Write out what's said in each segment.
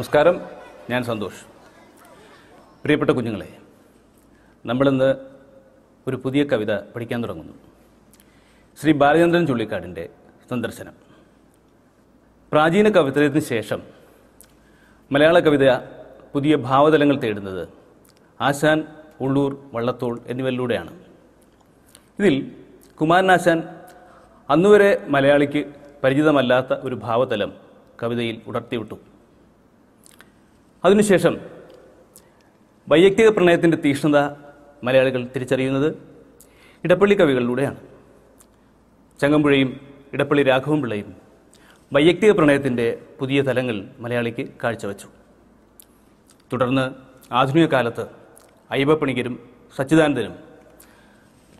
നമസ്കാരം ഞാൻ സന്തോഷ് പ്രിയപ്പെട്ട കുഞ്ഞുങ്ങളെ നമ്മളിന്ന് ഒരു പുതിയ കവിത പഠിക്കാൻ തുടങ്ങുന്നു ശ്രീ ബാലചന്ദ്രൻ ചുള്ളിക്കാടിൻ്റെ സന്ദർശനം പ്രാചീന കവിതയത്തിന് ശേഷം മലയാള കവിത പുതിയ ഭാവതലങ്ങൾ തേടുന്നത് ആശാൻ ഉള്ളൂർ വള്ളത്തോൾ എന്നിവരിലൂടെയാണ് ഇതിൽ കുമാരനാശാൻ അന്നുവരെ മലയാളിക്ക് പരിചിതമല്ലാത്ത ഒരു ഭാവതലം കവിതയിൽ ഉണർത്തിവിട്ടു അതിനുശേഷം വൈയക്തിക പ്രണയത്തിൻ്റെ തീക്ഷ്ണത മലയാളികൾ തിരിച്ചറിയുന്നത് ഇടപ്പള്ളി കവികളിലൂടെയാണ് ചങ്ങമ്പുഴയും ഇടപ്പള്ളി രാഘവൻ പിള്ളയും വൈയക്തിക പ്രണയത്തിൻ്റെ പുതിയ തലങ്ങൾ മലയാളിക്ക് കാഴ്ചവെച്ചു തുടർന്ന് ആധുനിക കാലത്ത് അയ്യപ്പണികരും സച്ചിദാനന്ദനും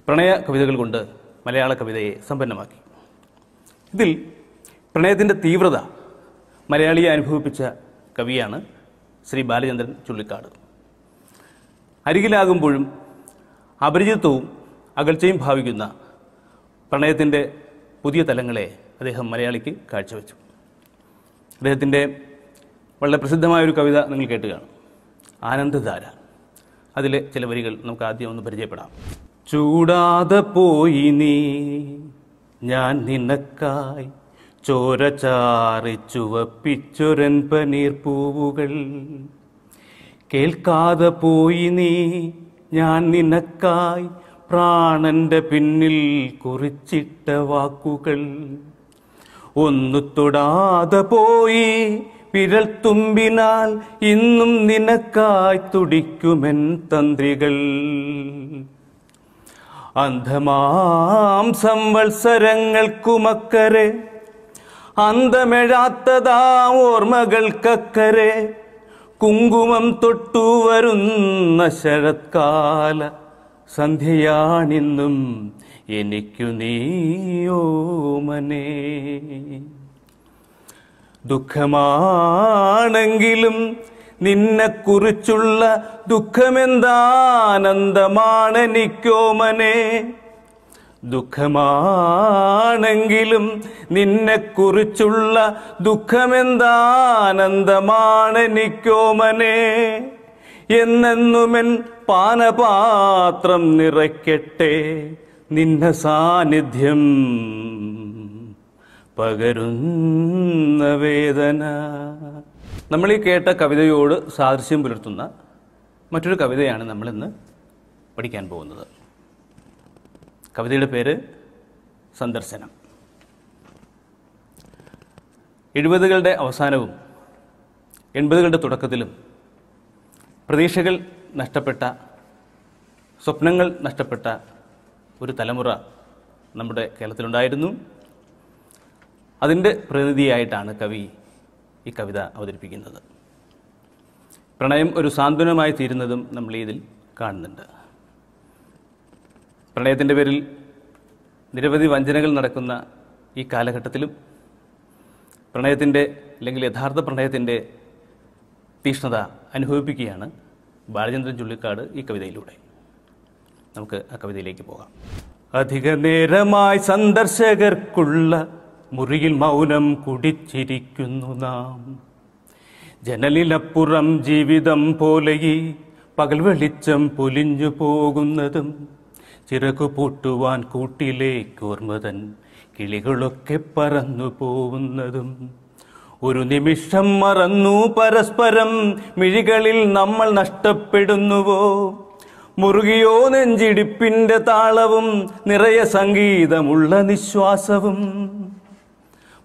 പ്രണയ കവിതകൾ കൊണ്ട് മലയാള കവിതയെ സമ്പന്നമാക്കി ഇതിൽ പ്രണയത്തിൻ്റെ തീവ്രത മലയാളിയെ അനുഭവിപ്പിച്ച കവിയാണ് ശ്രീ ബാലചന്ദ്രൻ ചുള്ളിക്കാട് അരികിലാകുമ്പോഴും അപരിചിതത്വവും അകൽച്ചയും ഭാവിക്കുന്ന പ്രണയത്തിൻ്റെ പുതിയ തലങ്ങളെ അദ്ദേഹം മലയാളിക്ക് കാഴ്ചവെച്ചു അദ്ദേഹത്തിൻ്റെ വളരെ പ്രസിദ്ധമായൊരു കവിത നിങ്ങൾ കേട്ടുകയാണ് ആനന്ദധാര അതിലെ ചില വരികൾ നമുക്ക് ആദ്യം ഒന്ന് പരിചയപ്പെടാം ചൂടാതെ പോയി നീ ഞാൻ നിനക്കായി ചോരചാറി ചുവപ്പിച്ചൊരൻ പനീർ പൂവുകൾ കേൾക്കാതെ പോയി നീ ഞാൻ നിനക്കായി പ്രാണന്റെ പിന്നിൽ കുറിച്ചിട്ട വാക്കുകൾ ഒന്നു തൊടാതെ പോയി വിരൽ തുമ്പിനാൽ ഇന്നും നിനക്കായി തുടിക്കുമെൻ തന്ത്രികൾ അന്ധമാം സംവത്സരങ്ങൾക്കുമക്കരെ അന്തമെഴാത്തതാ ഓർമ്മകൾക്കക്കരെ കുങ്കുമം തൊട്ടു വരുന്ന ശരത്കാല സന്ധ്യയാണിന്നും എനിക്കു നീയോമനെ ദുഃഖമാണെങ്കിലും നിന്നെക്കുറിച്ചുള്ള ദുഃഖമെന്താനന്ദമാണെനിക്കോമനെ ദുഃഖമാണെങ്കിലും നിന്നെക്കുറിച്ചുള്ള നിക്കോമനെ എന്നെന്നുമെൻ പാനപാത്രം നിറയ്ക്കട്ടെ നിന്ന സാന്നിധ്യം പകരുന്ന വേദന നമ്മൾ ഈ കേട്ട കവിതയോട് സാദൃശ്യം പുലർത്തുന്ന മറ്റൊരു കവിതയാണ് നമ്മളിന്ന് പഠിക്കാൻ പോകുന്നത് കവിതയുടെ പേര് സന്ദർശനം എഴുപതുകളുടെ അവസാനവും എൺപതുകളുടെ തുടക്കത്തിലും പ്രതീക്ഷകൾ നഷ്ടപ്പെട്ട സ്വപ്നങ്ങൾ നഷ്ടപ്പെട്ട ഒരു തലമുറ നമ്മുടെ കേരളത്തിലുണ്ടായിരുന്നു അതിൻ്റെ പ്രതിനിധിയായിട്ടാണ് കവി ഈ കവിത അവതരിപ്പിക്കുന്നത് പ്രണയം ഒരു സാന്ത്വനമായി തീരുന്നതും നമ്മൾ ഇതിൽ കാണുന്നുണ്ട് പ്രണയത്തിൻ്റെ പേരിൽ നിരവധി വഞ്ചനകൾ നടക്കുന്ന ഈ കാലഘട്ടത്തിലും പ്രണയത്തിൻ്റെ അല്ലെങ്കിൽ യഥാർത്ഥ പ്രണയത്തിൻ്റെ തീഷ്ണത അനുഭവിപ്പിക്കുകയാണ് ബാലചന്ദ്രൻ ചുള്ളിക്കാട് ഈ കവിതയിലൂടെ നമുക്ക് ആ കവിതയിലേക്ക് പോകാം അധിക നേരമായി സന്ദർശകർക്കുള്ള മുറിയിൽ മൗനം കുടിച്ചിരിക്കുന്നു നാം ജനലിലപ്പുറം ജീവിതം പോലെ ഈ പകൽ വെളിച്ചം പൊലിഞ്ഞു പോകുന്നതും ചിറകു പൂട്ടുവാൻ കൂട്ടിലേക്കോർമ്മതൻ കിളികളൊക്കെ പറന്നു പോവുന്നതും ഒരു നിമിഷം മറന്നു പരസ്പരം മിഴികളിൽ നമ്മൾ നഷ്ടപ്പെടുന്നുവോ മുറുകിയോ നെഞ്ചിടിപ്പിന്റെ താളവും നിറയെ സംഗീതമുള്ള നിശ്വാസവും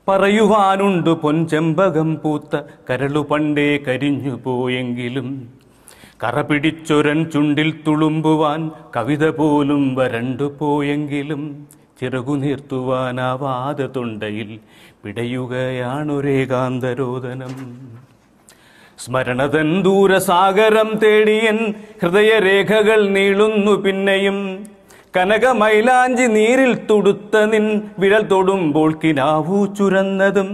പറയുവാനുണ്ട് പൊൻചെമ്പകം പൂത്ത കരളു പണ്ടേ കരിഞ്ഞു പോയെങ്കിലും കറപിടിച്ചൊരൻ ചുണ്ടിൽ തുളുമ്പുവാൻ കവിത പോലും വരണ്ടു പോയെങ്കിലും ചിറകു ചിറകുനീർത്തുവാനാവാതെ തൊണ്ടയിൽ പിടയുകയാണൊരേകാന്തരോദനം സ്മരണതൻ ദൂരസാഗരം തേടിയൻ ഹൃദയരേഖകൾ നീളുന്നു പിന്നെയും കനകമൈലാഞ്ചി നീരിൽ തുടുത്ത നിൻ വിരൽ തൊടുമ്പോൾ കിനാവൂ ചുരന്നതും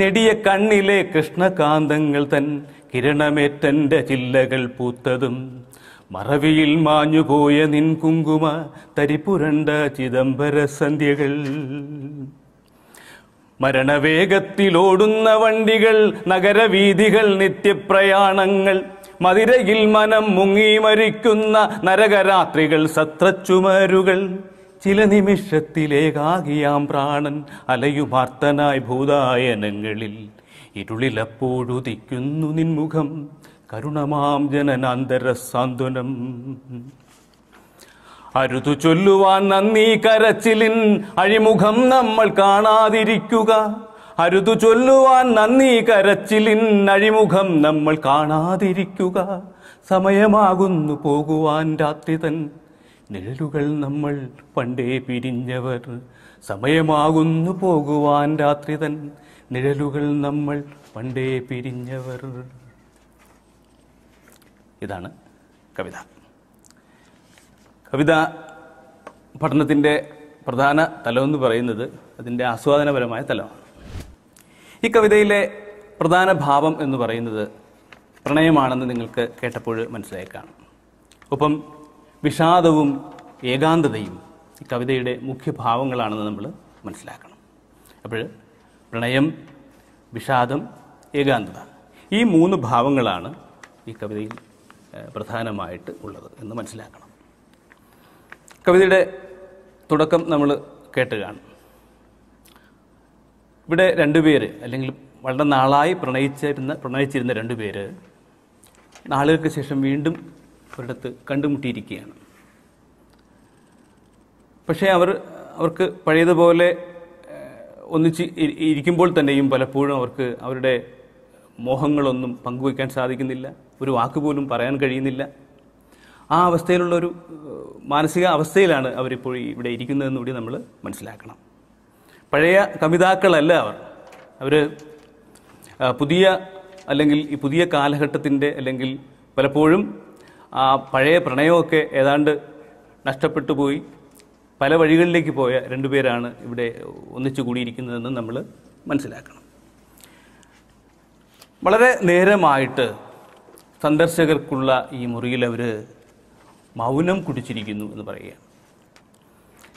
നെടിയ കണ്ണിലെ കൃഷ്ണകാന്തങ്ങൾ തൻ കിരണമേറ്റൻ്റെ ചില്ലകൾ പൂത്തതും മറവിയിൽ മാഞ്ഞുപോയ നിൻ കുങ്കുമ തരിപ്പുരണ്ട ചിദംബര മരണവേഗത്തിലോടുന്ന വണ്ടികൾ നഗരവീഥികൾ നിത്യപ്രയാണങ്ങൾ മതിരയിൽ മനം മുങ്ങി മരിക്കുന്ന നരകരാത്രികൾ സത്രച്ചുമരുകൾ ചില നിമിഷത്തിലേകാകിയാം പ്രാണൻ അലയുമാർത്തനായി ഭൂതായനങ്ങളിൽ ഇരുളിലപ്പോഴുദിക്കുന്നു നിൻമുഖം കരുണമാം ജനനാന്തര സാന്ത്വനം അരുതു ചൊല്ലുവാൻ നന്ദി കരച്ചിലിൻ അഴിമുഖം നമ്മൾ കാണാതിരിക്കുക അരുതു ചൊല്ലുവാൻ നന്ദി കരച്ചിലിൻ അഴിമുഖം നമ്മൾ കാണാതിരിക്കുക സമയമാകുന്നു പോകുവാൻ രാത്രിതൻ നെല്ലുകൾ നമ്മൾ പണ്ടേ പിരിഞ്ഞവർ സമയമാകുന്നു പോകുവാൻ രാത്രി തൻ നിഴലുകൾ നമ്മൾ പണ്ടേ പിരിഞ്ഞവർ ഇതാണ് കവിത കവിത പഠനത്തിൻ്റെ പ്രധാന തലമെന്ന് പറയുന്നത് അതിൻ്റെ ആസ്വാദനപരമായ തലമാണ് ഈ കവിതയിലെ പ്രധാന ഭാവം എന്ന് പറയുന്നത് പ്രണയമാണെന്ന് നിങ്ങൾക്ക് കേട്ടപ്പോൾ മനസ്സിലായി കാണും ഒപ്പം വിഷാദവും ഏകാന്തതയും ഈ കവിതയുടെ മുഖ്യഭാവങ്ങളാണെന്ന് നമ്മൾ മനസ്സിലാക്കണം അപ്പോൾ പ്രണയം വിഷാദം ഏകാന്തത ഈ മൂന്ന് ഭാവങ്ങളാണ് ഈ കവിതയിൽ പ്രധാനമായിട്ട് ഉള്ളത് എന്ന് മനസ്സിലാക്കണം കവിതയുടെ തുടക്കം നമ്മൾ കേട്ട് കാണും ഇവിടെ രണ്ടുപേര് അല്ലെങ്കിൽ വളരെ നാളായി പ്രണയിച്ചിരുന്ന പ്രണയിച്ചിരുന്ന രണ്ടുപേര് നാളുകൾക്ക് ശേഷം വീണ്ടും ഒരിടത്ത് കണ്ടുമുട്ടിയിരിക്കുകയാണ് പക്ഷേ അവർ അവർക്ക് പഴയതുപോലെ ഒന്നിച്ച് ഇരിക്കുമ്പോൾ തന്നെയും പലപ്പോഴും അവർക്ക് അവരുടെ മോഹങ്ങളൊന്നും പങ്കുവയ്ക്കാൻ സാധിക്കുന്നില്ല ഒരു വാക്കുപോലും പോലും പറയാൻ കഴിയുന്നില്ല ആ അവസ്ഥയിലുള്ള ഒരു മാനസിക അവസ്ഥയിലാണ് അവരിപ്പോൾ ഇവിടെ ഇരിക്കുന്നതെന്ന് കൂടി നമ്മൾ മനസ്സിലാക്കണം പഴയ കവിതാക്കളല്ല അവർ അവർ പുതിയ അല്ലെങ്കിൽ ഈ പുതിയ കാലഘട്ടത്തിൻ്റെ അല്ലെങ്കിൽ പലപ്പോഴും ആ പഴയ പ്രണയമൊക്കെ ഏതാണ്ട് നഷ്ടപ്പെട്ടു പോയി പല വഴികളിലേക്ക് പോയ രണ്ടുപേരാണ് ഇവിടെ ഒന്നിച്ചു കൂടിയിരിക്കുന്നതെന്ന് നമ്മൾ മനസ്സിലാക്കണം വളരെ നേരമായിട്ട് സന്ദർശകർക്കുള്ള ഈ മുറിയിൽ അവർ മൗനം കുടിച്ചിരിക്കുന്നു എന്ന് പറയുകയാണ്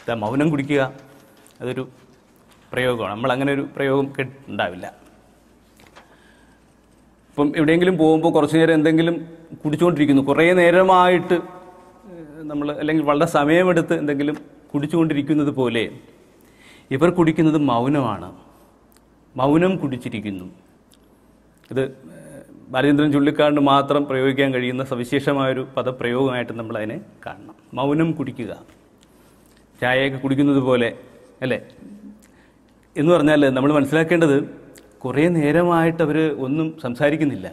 ഇതാ മൗനം കുടിക്കുക അതൊരു പ്രയോഗമാണ് നമ്മൾ അങ്ങനെ ഒരു പ്രയോഗം കേട്ടിട്ടുണ്ടാവില്ല ഇപ്പം എവിടെയെങ്കിലും പോകുമ്പോൾ കുറച്ചു നേരം എന്തെങ്കിലും കുടിച്ചുകൊണ്ടിരിക്കുന്നു കുറേ നേരമായിട്ട് നമ്മൾ അല്ലെങ്കിൽ വളരെ സമയമെടുത്ത് എന്തെങ്കിലും കുടിച്ചുകൊണ്ടിരിക്കുന്നത് പോലെ ഇവർ കുടിക്കുന്നത് മൗനമാണ് മൗനം കുടിച്ചിരിക്കുന്നു ഇത് ബാലചന്ദ്രൻ ചുള്ളിക്കാണ്ട് മാത്രം പ്രയോഗിക്കാൻ കഴിയുന്ന സവിശേഷമായൊരു പദപ്രയോഗമായിട്ട് നമ്മൾ അതിനെ കാണണം മൗനം കുടിക്കുക ചായയൊക്കെ കുടിക്കുന്നത് പോലെ അല്ലേ എന്ന് പറഞ്ഞാൽ നമ്മൾ മനസ്സിലാക്കേണ്ടത് കുറേ നേരമായിട്ട് അവർ ഒന്നും സംസാരിക്കുന്നില്ല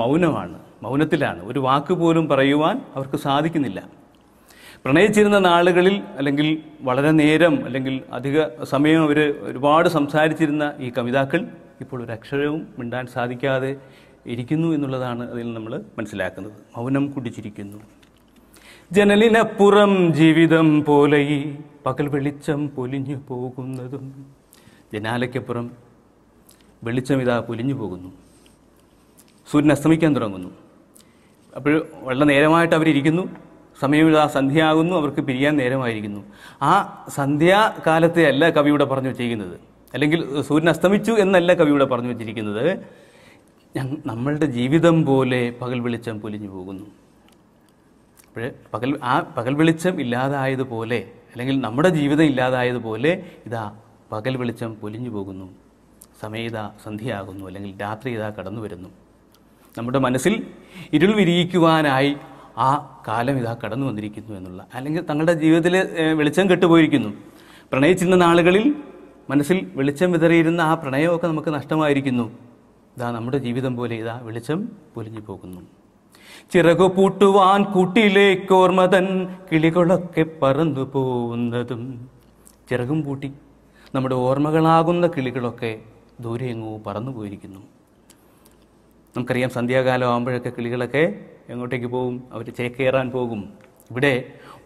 മൗനമാണ് മൗനത്തിലാണ് ഒരു വാക്ക് പോലും പറയുവാൻ അവർക്ക് സാധിക്കുന്നില്ല പ്രണയിച്ചിരുന്ന നാളുകളിൽ അല്ലെങ്കിൽ വളരെ നേരം അല്ലെങ്കിൽ അധിക സമയം അവർ ഒരുപാട് സംസാരിച്ചിരുന്ന ഈ കവിതാക്കൾ ഇപ്പോൾ ഒരു അക്ഷരവും മിണ്ടാൻ സാധിക്കാതെ ഇരിക്കുന്നു എന്നുള്ളതാണ് അതിൽ നമ്മൾ മനസ്സിലാക്കുന്നത് മൗനം കുടിച്ചിരിക്കുന്നു ജനലിനപ്പുറം ജീവിതം പോലെ ഈ പകൽ വെളിച്ചം പൊലിഞ്ഞു പോകുന്നതും ജനാലയ്ക്കപ്പുറം വെളിച്ചം ഇതാ പൊലിഞ്ഞു പോകുന്നു സൂര്യൻ അസ്തമിക്കാൻ തുടങ്ങുന്നു അപ്പോൾ വളരെ നേരമായിട്ട് അവരിരിക്കുന്നു സമയം ആ സന്ധ്യയാകുന്നു അവർക്ക് പിരിയാൻ നേരമായിരിക്കുന്നു ആ സന്ധ്യാകാലത്തെ അല്ല കവിയുടെ പറഞ്ഞു വെച്ചിരിക്കുന്നത് അല്ലെങ്കിൽ സൂര്യൻ അസ്തമിച്ചു എന്നല്ല കവിയുടെ പറഞ്ഞു വെച്ചിരിക്കുന്നത് നമ്മളുടെ ജീവിതം പോലെ പകൽ വെളിച്ചം പൊലിഞ്ഞു പോകുന്നു അപ്പോൾ പകൽ ആ പകൽ വെളിച്ചം ഇല്ലാതായതുപോലെ അല്ലെങ്കിൽ നമ്മുടെ ജീവിതം ഇല്ലാതായതുപോലെ ഇതാ പകൽ വെളിച്ചം പൊലിഞ്ഞു പോകുന്നു സമയത സന്ധ്യയാകുന്നു അല്ലെങ്കിൽ രാത്രി ഇതാ കടന്നു വരുന്നു നമ്മുടെ മനസ്സിൽ ഇരുൾ വിരിയിക്കുവാനായി ആ കാലം ഇതാ കടന്നു വന്നിരിക്കുന്നു എന്നുള്ള അല്ലെങ്കിൽ തങ്ങളുടെ ജീവിതത്തിൽ വെളിച്ചം കെട്ടുപോയിരിക്കുന്നു പ്രണയിച്ചിരുന്ന നാളുകളിൽ മനസ്സിൽ വെളിച്ചം വിതറിയിരുന്ന ആ പ്രണയമൊക്കെ നമുക്ക് നഷ്ടമായിരിക്കുന്നു ഇതാ നമ്മുടെ ജീവിതം പോലെ ഇതാ വെളിച്ചം പൊലിഞ്ഞു പോകുന്നു ചിറകു പൂട്ടുവാൻ കൂട്ടിലേക്കോർമതൻ കിളികളൊക്കെ പറന്നു പോകുന്നതും ചിറകും പൂട്ടി നമ്മുടെ ഓർമ്മകളാകുന്ന കിളികളൊക്കെ ദൂരെ എങ്ങോ പറന്നു പോയിരിക്കുന്നു നമുക്കറിയാം സന്ധ്യാകാലം ആകുമ്പോഴൊക്കെ കിളികളൊക്കെ എങ്ങോട്ടേക്ക് പോകും അവർ ചേക്കേറാൻ പോകും ഇവിടെ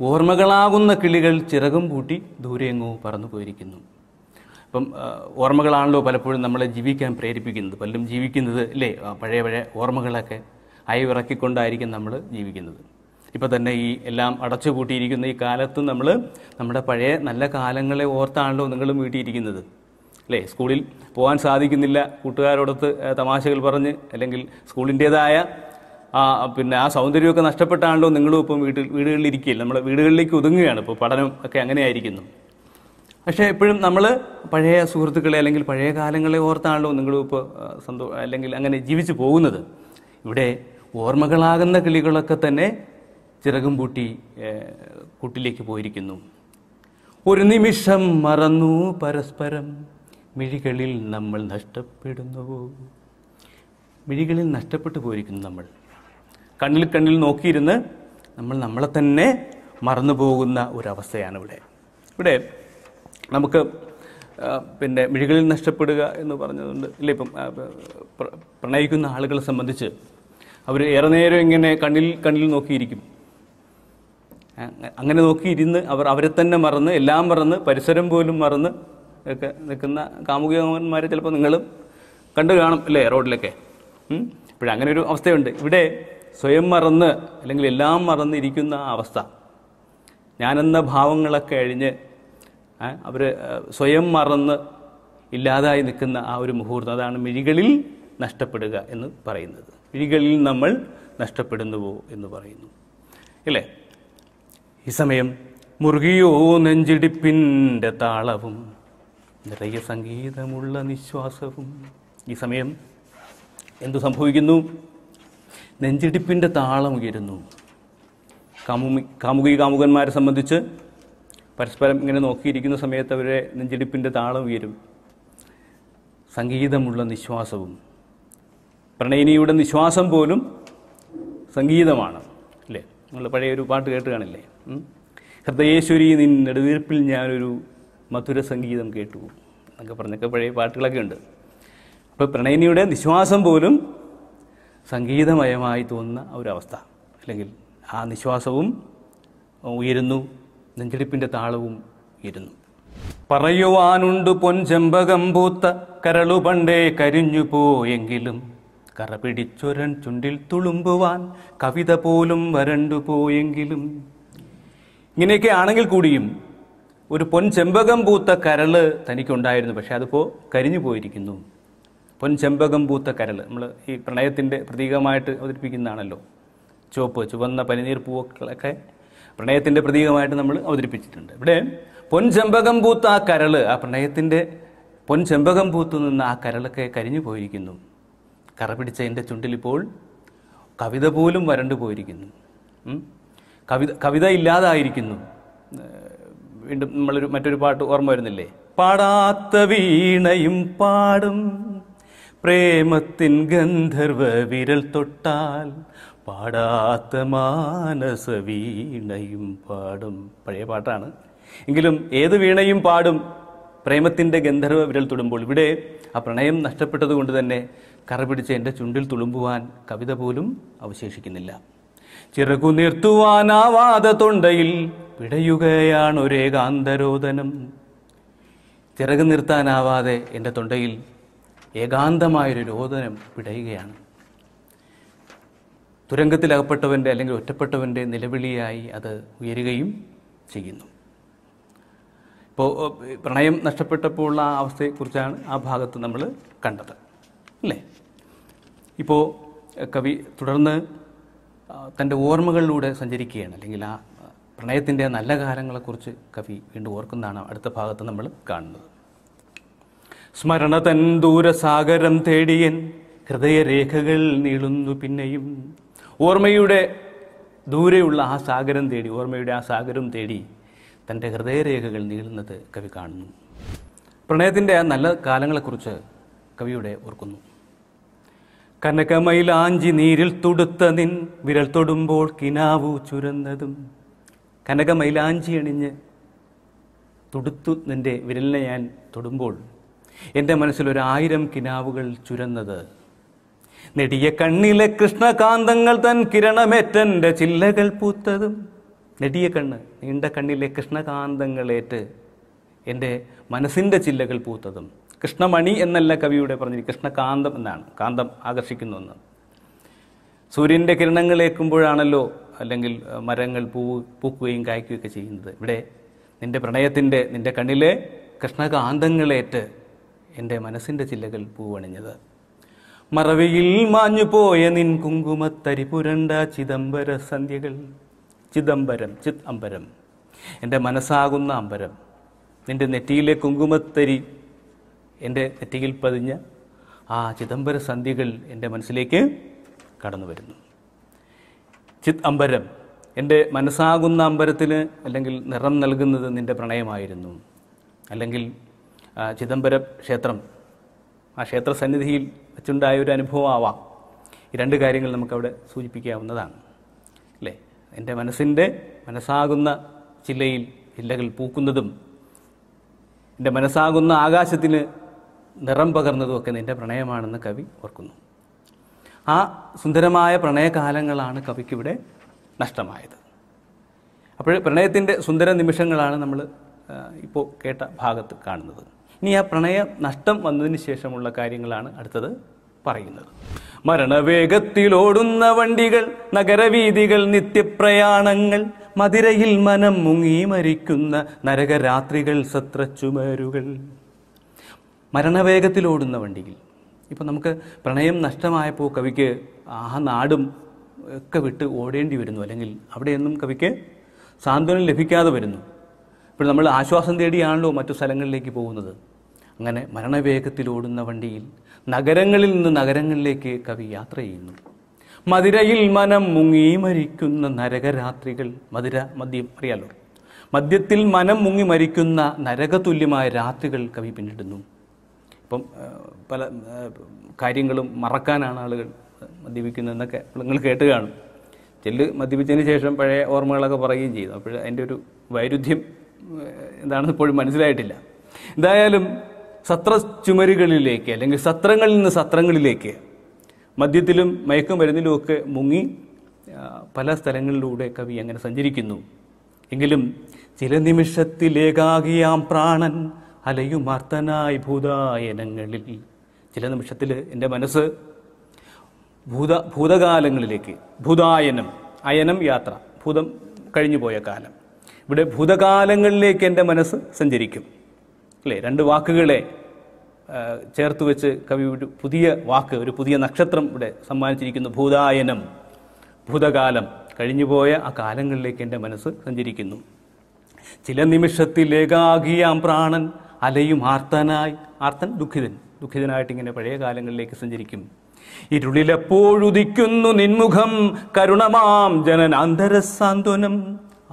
ഓർമ്മകളാകുന്ന കിളികൾ ചിറകും പൂട്ടി ദൂരെ എങ്ങോ പറന്നു പോയിരിക്കുന്നു ഇപ്പം ഓർമ്മകളാണല്ലോ പലപ്പോഴും നമ്മളെ ജീവിക്കാൻ പ്രേരിപ്പിക്കുന്നത് പലരും ജീവിക്കുന്നത് അല്ലേ പഴയ പഴയ ഓർമ്മകളൊക്കെ അയവിറക്കിക്കൊണ്ടായിരിക്കും നമ്മൾ ജീവിക്കുന്നത് ഇപ്പോൾ തന്നെ ഈ എല്ലാം അടച്ചു കൂട്ടിയിരിക്കുന്ന ഈ കാലത്ത് നമ്മൾ നമ്മുടെ പഴയ നല്ല കാലങ്ങളെ ഓർത്താണല്ലോ നിങ്ങളും വീട്ടിയിരിക്കുന്നത് അല്ലേ സ്കൂളിൽ പോകാൻ സാധിക്കുന്നില്ല കൂട്ടുകാരോടൊത്ത് തമാശകൾ പറഞ്ഞ് അല്ലെങ്കിൽ സ്കൂളിൻ്റേതായ ആ പിന്നെ ആ സൗന്ദര്യമൊക്കെ നഷ്ടപ്പെട്ടാണല്ലോ നിങ്ങളും ഇപ്പം വീട്ടിൽ വീടുകളിൽ ഇരിക്കുകയില്ല നമ്മൾ വീടുകളിലേക്ക് ഒതുങ്ങുകയാണ് ഇപ്പോൾ പഠനം ഒക്കെ അങ്ങനെയായിരിക്കുന്നു പക്ഷേ എപ്പോഴും നമ്മൾ പഴയ സുഹൃത്തുക്കളെ അല്ലെങ്കിൽ പഴയ കാലങ്ങളെ ഓർത്താണല്ലോ നിങ്ങളും ഇപ്പോൾ സന്തോ അല്ലെങ്കിൽ അങ്ങനെ ജീവിച്ചു പോകുന്നത് ഇവിടെ ഓർമ്മകളാകുന്ന കിളികളൊക്കെ തന്നെ ചിറകും പൂട്ടി കൂട്ടിലേക്ക് പോയിരിക്കുന്നു ഒരു നിമിഷം മറന്നു പരസ്പരം മിഴികളിൽ നമ്മൾ നഷ്ടപ്പെടുന്നു മിഴികളിൽ നഷ്ടപ്പെട്ടു പോയിരിക്കുന്നു നമ്മൾ കണ്ണിൽ കണ്ണിൽ നോക്കിയിരുന്ന് നമ്മൾ നമ്മളെ തന്നെ മറന്നു പോകുന്ന ഒരവസ്ഥയാണ് ഇവിടെ ഇവിടെ നമുക്ക് പിന്നെ മിഴികളിൽ നഷ്ടപ്പെടുക എന്ന് പറഞ്ഞതുകൊണ്ട് ഇല്ല ഇപ്പം പ്രണയിക്കുന്ന ആളുകളെ സംബന്ധിച്ച് അവർ ഏറെ നേരം ഇങ്ങനെ കണ്ണിൽ കണ്ണിൽ നോക്കിയിരിക്കും അങ്ങനെ നോക്കിയിരുന്ന് അവർ അവരെ തന്നെ മറന്ന് എല്ലാം മറന്ന് പരിസരം പോലും മറന്ന് ഒക്കെ നിൽക്കുന്ന കാമുകന്മാരെ ചിലപ്പോൾ നിങ്ങളും കണ്ടു കാണും അല്ലേ റോഡിലൊക്കെ ഇപ്പോഴും അങ്ങനെ ഒരു അവസ്ഥയുണ്ട് ഇവിടെ സ്വയം മറന്ന് അല്ലെങ്കിൽ എല്ലാം മറന്നിരിക്കുന്ന അവസ്ഥ ഞാനെന്ന ഭാവങ്ങളൊക്കെ അഴിഞ്ഞ് അവർ സ്വയം മറന്ന് ഇല്ലാതായി നിൽക്കുന്ന ആ ഒരു മുഹൂർത്തം അതാണ് മിഴികളിൽ നഷ്ടപ്പെടുക എന്ന് പറയുന്നത് മിഴികളിൽ നമ്മൾ നഷ്ടപ്പെടുന്നുവോ എന്ന് പറയുന്നു അല്ലേ ഈ സമയം മുറുകിയോ നെഞ്ചിടിപ്പിൻ്റെ താളവും നിറയെ സംഗീതമുള്ള നിശ്വാസവും ഈ സമയം എന്തു സംഭവിക്കുന്നു നെഞ്ചിടിപ്പിൻ്റെ താളം ഉയരുന്നു കാമുമി കാമുകി കാമുകന്മാരെ സംബന്ധിച്ച് പരസ്പരം ഇങ്ങനെ നോക്കിയിരിക്കുന്ന സമയത്ത് അവരെ നെഞ്ചിടിപ്പിൻ്റെ താളം ഉയരും സംഗീതമുള്ള നിശ്വാസവും പ്രണയിനിയുടെ നിശ്വാസം പോലും സംഗീതമാണ് അല്ലേ നമ്മൾ പഴയ ഒരു പാട്ട് കേട്ടുകയാണല്ലേ ഹൃദയേശ്വരി നിൻ നെടുവീർപ്പിൽ ഞാനൊരു മധുര സംഗീതം കേട്ടു എന്നൊക്കെ പറഞ്ഞൊക്കെ പഴയ പാട്ടുകളൊക്കെ ഉണ്ട് അപ്പോൾ പ്രണയിനിയുടെ നിശ്വാസം പോലും സംഗീതമയമായി തോന്നുന്ന ഒരവസ്ഥ അല്ലെങ്കിൽ ആ നിശ്വാസവും ഉയരുന്നു നെഞ്ചിടിപ്പിൻ്റെ താളവും ഉയരുന്നു പറയുവാനുണ്ട് പൊൻചെമ്പകം പൂത്ത കരളു പണ്ടേ കരിഞ്ഞു പോയെങ്കിലും കറ പിടിച്ചൊരൻ ചുണ്ടിൽ തുളുമ്പുവാൻ കവിത പോലും വരണ്ടു പോയെങ്കിലും ഇങ്ങനെയൊക്കെ ആണെങ്കിൽ കൂടിയും ഒരു പൊൻ ചെമ്പകം പൂത്ത കരള് തനിക്കുണ്ടായിരുന്നു പക്ഷെ അതിപ്പോൾ കരിഞ്ഞു പോയിരിക്കുന്നു പൊൻ ചെമ്പകം പൂത്ത കരൾ നമ്മൾ ഈ പ്രണയത്തിൻ്റെ പ്രതീകമായിട്ട് അവതരിപ്പിക്കുന്നതാണല്ലോ ചുവപ്പ് ചുവന്ന പനിനീർ പൂക്കളൊക്കെ പ്രണയത്തിൻ്റെ പ്രതീകമായിട്ട് നമ്മൾ അവതരിപ്പിച്ചിട്ടുണ്ട് ഇവിടെ പൊൻ ചെമ്പകം പൂത്ത ആ കരൾ ആ പ്രണയത്തിൻ്റെ പൊൻ ചെമ്പകം പൂത്തു നിന്ന് ആ കരളൊക്കെ കരിഞ്ഞു പോയിരിക്കുന്നു കറ പിടിച്ച എൻ്റെ ചുണ്ടിലിപ്പോൾ കവിത പോലും വരണ്ടു പോയിരിക്കുന്നു കവിത കവിത ഇല്ലാതായിരിക്കുന്നു വീണ്ടും നമ്മളൊരു മറ്റൊരു പാട്ട് ഓർമ്മ വരുന്നില്ലേ പാടാത്ത വീണയും പാടും പ്രേമത്തിൻ ഗന്ധർവ വിരൽ തൊട്ടാൽ പാടാത്ത മാനസ വീണയും പാടും പഴയ പാട്ടാണ് എങ്കിലും ഏത് വീണയും പാടും പ്രേമത്തിൻ്റെ ഗന്ധർവ വിരൽ തൊടുമ്പോൾ ഇവിടെ ആ പ്രണയം നഷ്ടപ്പെട്ടതുകൊണ്ട് തന്നെ കറ പിടിച്ച് എൻ്റെ ചുണ്ടിൽ തുളുമ്പുവാൻ കവിത പോലും അവശേഷിക്കുന്നില്ല നിർത്തുവാനാവാതെ തൊണ്ടയിൽ പിടയുകയാണൊരേകാന്തരോദനം ചിറക് നിർത്താനാവാതെ എൻ്റെ തൊണ്ടയിൽ ഏകാന്തമായൊരു രോദനം പിടയുകയാണ് തുരങ്കത്തിലകപ്പെട്ടവൻ്റെ അല്ലെങ്കിൽ ഒറ്റപ്പെട്ടവൻ്റെ നിലവിളിയായി അത് ഉയരുകയും ചെയ്യുന്നു ഇപ്പോൾ പ്രണയം നഷ്ടപ്പെട്ടപ്പോഴുള്ള ആ അവസ്ഥയെക്കുറിച്ചാണ് ആ ഭാഗത്ത് നമ്മൾ കണ്ടത് അല്ലേ ഇപ്പോൾ കവി തുടർന്ന് തൻ്റെ ഓർമ്മകളിലൂടെ സഞ്ചരിക്കുകയാണ് അല്ലെങ്കിൽ ആ പ്രണയത്തിൻ്റെ നല്ല കാലങ്ങളെക്കുറിച്ച് കവി വീണ്ടും ഓർക്കുന്നതാണ് അടുത്ത ഭാഗത്ത് നമ്മൾ കാണുന്നത് സ്മരണ തൻ ദൂരസാഗരം തേടിയൻ ഹൃദയരേഖകൾ നീളുന്നു പിന്നെയും ഓർമ്മയുടെ ദൂരെയുള്ള ആ സാഗരം തേടി ഓർമ്മയുടെ ആ സാഗരം തേടി തൻ്റെ ഹൃദയരേഖകൾ നീളുന്നത് കവി കാണുന്നു പ്രണയത്തിൻ്റെ നല്ല കാലങ്ങളെക്കുറിച്ച് കവിയുടെ ഓർക്കുന്നു കനകമയിലാഞ്ചി നീരിൽ തുടുത്ത നിൻ വിരൽ തൊടുമ്പോൾ കിനാവു ചുരന്നതും കനകമൈലാഞ്ചി അണിഞ്ഞ് തുടുത്തു നിൻ്റെ വിരലിനെ ഞാൻ തൊടുമ്പോൾ എൻ്റെ മനസ്സിൽ ഒരായിരം കിനാവുകൾ ചുരന്നത് നെടിയ കണ്ണിലെ കൃഷ്ണകാന്തങ്ങൾ തൻ കിരണമേറ്റൻ്റെ ചില്ലകൾ പൂത്തതും നെടിയ കണ്ണ് നീണ്ട കണ്ണിലെ കൃഷ്ണകാന്തങ്ങളേറ്റ് എൻ്റെ മനസ്സിൻ്റെ ചില്ലകൾ പൂത്തതും കൃഷ്ണമണി എന്നല്ല കവിയുടെ പറഞ്ഞിരിക്കും കൃഷ്ണകാന്തം എന്നാണ് കാന്തം ആകർഷിക്കുന്നു ഒന്ന് സൂര്യൻ്റെ കിരണങ്ങളേക്കുമ്പോഴാണല്ലോ അല്ലെങ്കിൽ മരങ്ങൾ പൂ പൂക്കുകയും കായ്ക്കുകയൊക്കെ ചെയ്യുന്നത് ഇവിടെ നിൻ്റെ പ്രണയത്തിൻ്റെ നിൻ്റെ കണ്ണിലെ കൃഷ്ണകാന്തങ്ങളേറ്റ് എൻ്റെ മനസ്സിൻ്റെ ചില്ലകൾ പൂവണിഞ്ഞത് മറവിയിൽ മാഞ്ഞുപോയ നിൻ കുങ്കുമത്തരി പുരണ്ട ചിദംബര സന്ധ്യകൾ ചിദംബരം ചിത് അമ്പരം എൻ്റെ മനസ്സാകുന്ന അമ്പരം നിൻ്റെ നെറ്റിയിലെ കുങ്കുമത്തരി എൻ്റെ നെറ്റിയിൽ പതിഞ്ഞ ആ ചിദംബര സന്ധ്യകൾ എൻ്റെ മനസ്സിലേക്ക് കടന്നു വരുന്നു ചിത് അമ്പരം എൻ്റെ മനസ്സാകുന്ന അമ്പരത്തിന് അല്ലെങ്കിൽ നിറം നൽകുന്നത് നിൻ്റെ പ്രണയമായിരുന്നു അല്ലെങ്കിൽ ചിദംബരം ക്ഷേത്രം ആ ക്ഷേത്ര സന്നിധിയിൽ അച്ചുണ്ടായ ഒരു അനുഭവമാവാം ഈ രണ്ട് കാര്യങ്ങൾ നമുക്കവിടെ സൂചിപ്പിക്കാവുന്നതാണ് അല്ലേ എൻ്റെ മനസ്സിൻ്റെ മനസ്സാകുന്ന ചില്ലയിൽ ചില്ലകൾ പൂക്കുന്നതും എൻ്റെ മനസ്സാകുന്ന ആകാശത്തിന് നിറം ഒക്കെ നിൻ്റെ പ്രണയമാണെന്ന് കവി ഓർക്കുന്നു ആ സുന്ദരമായ പ്രണയകാലങ്ങളാണ് കവിക്കിവിടെ നഷ്ടമായത് അപ്പോൾ പ്രണയത്തിൻ്റെ സുന്ദര നിമിഷങ്ങളാണ് നമ്മൾ ഇപ്പോൾ കേട്ട ഭാഗത്ത് കാണുന്നത് ഇനി ആ പ്രണയ നഷ്ടം വന്നതിന് ശേഷമുള്ള കാര്യങ്ങളാണ് അടുത്തത് പറയുന്നത് മരണവേഗത്തിലോടുന്ന വണ്ടികൾ നഗരവീതികൾ നിത്യപ്രയാണങ്ങൾ മതിരയിൽ മനം മുങ്ങി മരിക്കുന്ന നരകരാത്രികൾ സത്രച്ചുമരുകൾ മരണവേഗത്തിലോടുന്ന വണ്ടിയിൽ ഇപ്പം നമുക്ക് പ്രണയം നഷ്ടമായപ്പോൾ കവിക്ക് ആ നാടും ഒക്കെ വിട്ട് ഓടേണ്ടി വരുന്നു അല്ലെങ്കിൽ അവിടെയൊന്നും കവിക്ക് സാന്ത്വനം ലഭിക്കാതെ വരുന്നു ഇപ്പോൾ നമ്മൾ ആശ്വാസം തേടിയാണല്ലോ മറ്റു സ്ഥലങ്ങളിലേക്ക് പോകുന്നത് അങ്ങനെ മരണവേഗത്തിൽ ഓടുന്ന വണ്ടിയിൽ നഗരങ്ങളിൽ നിന്ന് നഗരങ്ങളിലേക്ക് കവി യാത്ര ചെയ്യുന്നു മധുരയിൽ മനം മുങ്ങി മരിക്കുന്ന നരകരാത്രികൾ മധുര മദ്യം അറിയാലോ മദ്യത്തിൽ മനം മുങ്ങി മരിക്കുന്ന നരകതുല്യമായ രാത്രികൾ കവി പിന്നിടുന്നു ഇപ്പം പല കാര്യങ്ങളും മറക്കാനാണ് ആളുകൾ എന്നൊക്കെ നിങ്ങൾ കേട്ട് കാണും ചെല്ല് മദ്യപിച്ചതിന് ശേഷം പഴയ ഓർമ്മകളൊക്കെ പറയുകയും ചെയ്യുന്നു അപ്പോൾ അതിൻ്റെ ഒരു വൈരുദ്ധ്യം എന്താണെന്ന് ഇപ്പോഴും മനസ്സിലായിട്ടില്ല എന്തായാലും സത്ര ചുമരുകളിലേക്ക് അല്ലെങ്കിൽ സത്രങ്ങളിൽ നിന്ന് സത്രങ്ങളിലേക്ക് മദ്യത്തിലും മയക്കുമരുന്നിലും ഒക്കെ മുങ്ങി പല സ്ഥലങ്ങളിലൂടെ കവി അങ്ങനെ സഞ്ചരിക്കുന്നു എങ്കിലും ചില നിമിഷത്തിലേകാകിയാം പ്രാണൻ അലയുമാർത്തനായി ഭൂതായനങ്ങളിൽ ചില നിമിഷത്തിൽ എൻ്റെ മനസ്സ് ഭൂത ഭൂതകാലങ്ങളിലേക്ക് ഭൂതായനം അയനം യാത്ര ഭൂതം കഴിഞ്ഞു പോയ കാലം ഇവിടെ ഭൂതകാലങ്ങളിലേക്ക് എൻ്റെ മനസ്സ് സഞ്ചരിക്കും അല്ലേ രണ്ട് വാക്കുകളെ ചേർത്ത് വെച്ച് കവി ഒരു പുതിയ വാക്ക് ഒരു പുതിയ നക്ഷത്രം ഇവിടെ സമ്മാനിച്ചിരിക്കുന്നു ഭൂതായനം ഭൂതകാലം കഴിഞ്ഞുപോയ ആ കാലങ്ങളിലേക്ക് എൻ്റെ മനസ്സ് സഞ്ചരിക്കുന്നു ചില നിമിഷത്തിലേകാകിയാം പ്രാണൻ അലയും ആർത്തനായി ആർത്തൻ ദുഃഖിതൻ ദുഃഖിതനായിട്ട് ഇങ്ങനെ പഴയ കാലങ്ങളിലേക്ക് സഞ്ചരിക്കും ഇരുളിലെപ്പോഴുദിക്കുന്നു നിൻമുഖം കരുണമാം അന്തരസാന്ത്വനം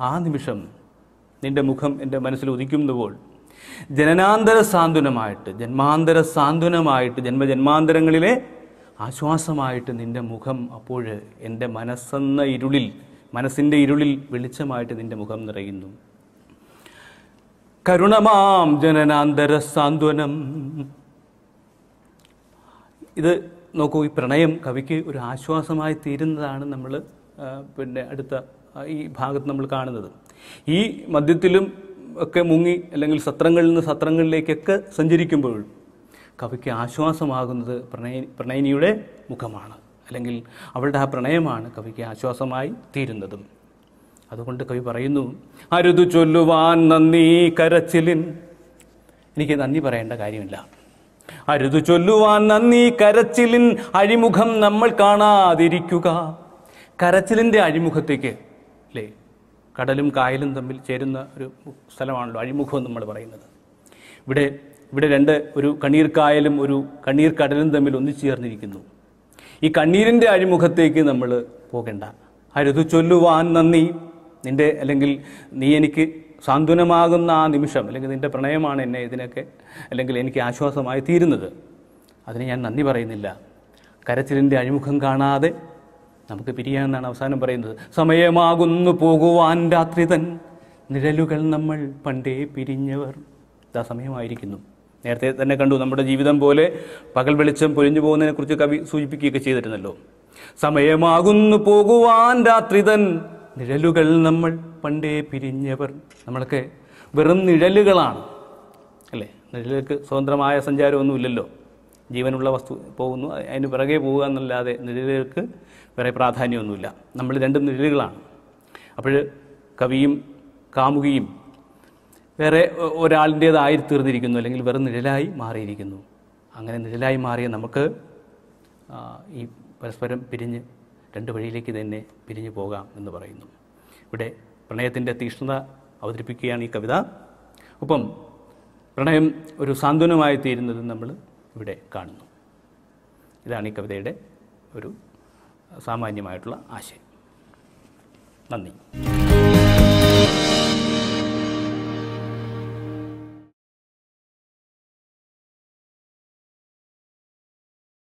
ആ നിമിഷം നിന്റെ മുഖം എൻ്റെ മനസ്സിൽ ഉദിക്കുന്നപ്പോൾ ജനനാന്തര സാന്ത്വനമായിട്ട് ജന്മാന്തര സാന്ത്വനമായിട്ട് ജന്മജന്മാന്തരങ്ങളിലെ ആശ്വാസമായിട്ട് നിന്റെ മുഖം അപ്പോൾ എൻ്റെ മനസ്സെന്ന ഇരുളിൽ മനസ്സിൻ്റെ ഇരുളിൽ വെളിച്ചമായിട്ട് നിന്റെ മുഖം നിറയുന്നു കരുണമാം ജനനാന്തര സാന്ത്വനം ഇത് നോക്കൂ ഈ പ്രണയം കവിക്ക് ഒരു ആശ്വാസമായി തീരുന്നതാണ് നമ്മൾ പിന്നെ അടുത്ത ഈ ഭാഗത്ത് നമ്മൾ കാണുന്നത് ഈ മദ്യത്തിലും ഒക്കെ മുങ്ങി അല്ലെങ്കിൽ സത്രങ്ങളിൽ നിന്ന് സത്രങ്ങളിലേക്കൊക്കെ സഞ്ചരിക്കുമ്പോഴും കവിക്ക് ആശ്വാസമാകുന്നത് പ്രണയ പ്രണയിനിയുടെ മുഖമാണ് അല്ലെങ്കിൽ അവളുടെ ആ പ്രണയമാണ് കവിക്ക് ആശ്വാസമായി തീരുന്നതും അതുകൊണ്ട് കവി പറയുന്നു അരുതു ചൊല്ലുവാൻ നന്ദി കരച്ചിലിൻ എനിക്ക് നന്ദി പറയേണ്ട കാര്യമില്ല അരുതു ചൊല്ലുവാൻ നന്ദി കരച്ചിലിൻ അഴിമുഖം നമ്മൾ കാണാതിരിക്കുക കരച്ചിലിൻ്റെ അഴിമുഖത്തേക്ക് അല്ലേ കടലും കായലും തമ്മിൽ ചേരുന്ന ഒരു സ്ഥലമാണല്ലോ അഴിമുഖം എന്ന് നമ്മൾ പറയുന്നത് ഇവിടെ ഇവിടെ രണ്ട് ഒരു കണ്ണീർ കായലും ഒരു കണ്ണീർ കടലും തമ്മിൽ ഒന്നിച്ചു ചേർന്നിരിക്കുന്നു ഈ കണ്ണീരിൻ്റെ അഴിമുഖത്തേക്ക് നമ്മൾ പോകേണ്ട അരുതു ചൊല്ലുവാൻ നന്ദി നിൻ്റെ അല്ലെങ്കിൽ നീ എനിക്ക് സാന്ത്വനമാകുന്ന ആ നിമിഷം അല്ലെങ്കിൽ നിൻ്റെ പ്രണയമാണ് എന്നെ ഇതിനൊക്കെ അല്ലെങ്കിൽ എനിക്ക് ആശ്വാസമായി തീരുന്നത് അതിന് ഞാൻ നന്ദി പറയുന്നില്ല കരച്ചിലിൻ്റെ അഴിമുഖം കാണാതെ നമുക്ക് പിരിയാമെന്നാണ് അവസാനം പറയുന്നത് സമയമാകുന്നു പോകുവാൻ രാത്രി തൻ നിഴലുകൾ നമ്മൾ പണ്ടേ പിരിഞ്ഞവർ ഇതാ സമയമായിരിക്കുന്നു നേരത്തെ തന്നെ കണ്ടു നമ്മുടെ ജീവിതം പോലെ പകൽ വെളിച്ചം പൊലിഞ്ഞു പോകുന്നതിനെക്കുറിച്ച് കവി സൂചിപ്പിക്കുകയൊക്കെ ചെയ്തിരുന്നല്ലോ സമയമാകുന്നു പോകുവാൻ രാത്രി തൻ നിഴലുകൾ നമ്മൾ പണ്ടേ പിരിഞ്ഞവർ നമ്മളൊക്കെ വെറും നിഴലുകളാണ് അല്ലേ നിഴലുകൾക്ക് സ്വതന്ത്രമായ സഞ്ചാരമൊന്നുമില്ലല്ലോ ജീവനുള്ള വസ്തു പോകുന്നു അതിന് പിറകെ പോവുക എന്നല്ലാതെ നിഴലുകൾക്ക് വേറെ പ്രാധാന്യമൊന്നുമില്ല നമ്മൾ രണ്ടും നിഴലുകളാണ് അപ്പോൾ കവിയും കാമുകിയും വേറെ ഒരാളിൻ്റേതായി തീർന്നിരിക്കുന്നു അല്ലെങ്കിൽ വെറും നിഴലായി മാറിയിരിക്കുന്നു അങ്ങനെ നിഴലായി മാറിയ നമുക്ക് ഈ പരസ്പരം പിരിഞ്ഞ് രണ്ട് വഴിയിലേക്ക് തന്നെ പിരിഞ്ഞു പോകാം എന്ന് പറയുന്നു ഇവിടെ പ്രണയത്തിൻ്റെ തീഷ്ണത അവതരിപ്പിക്കുകയാണ് ഈ കവിത ഒപ്പം പ്രണയം ഒരു സാന്ത്വനമായി തീരുന്നത് നമ്മൾ ഇവിടെ കാണുന്നു ഇതാണ് ഈ കവിതയുടെ ഒരു സാമാന്യമായിട്ടുള്ള ആശയം നന്ദി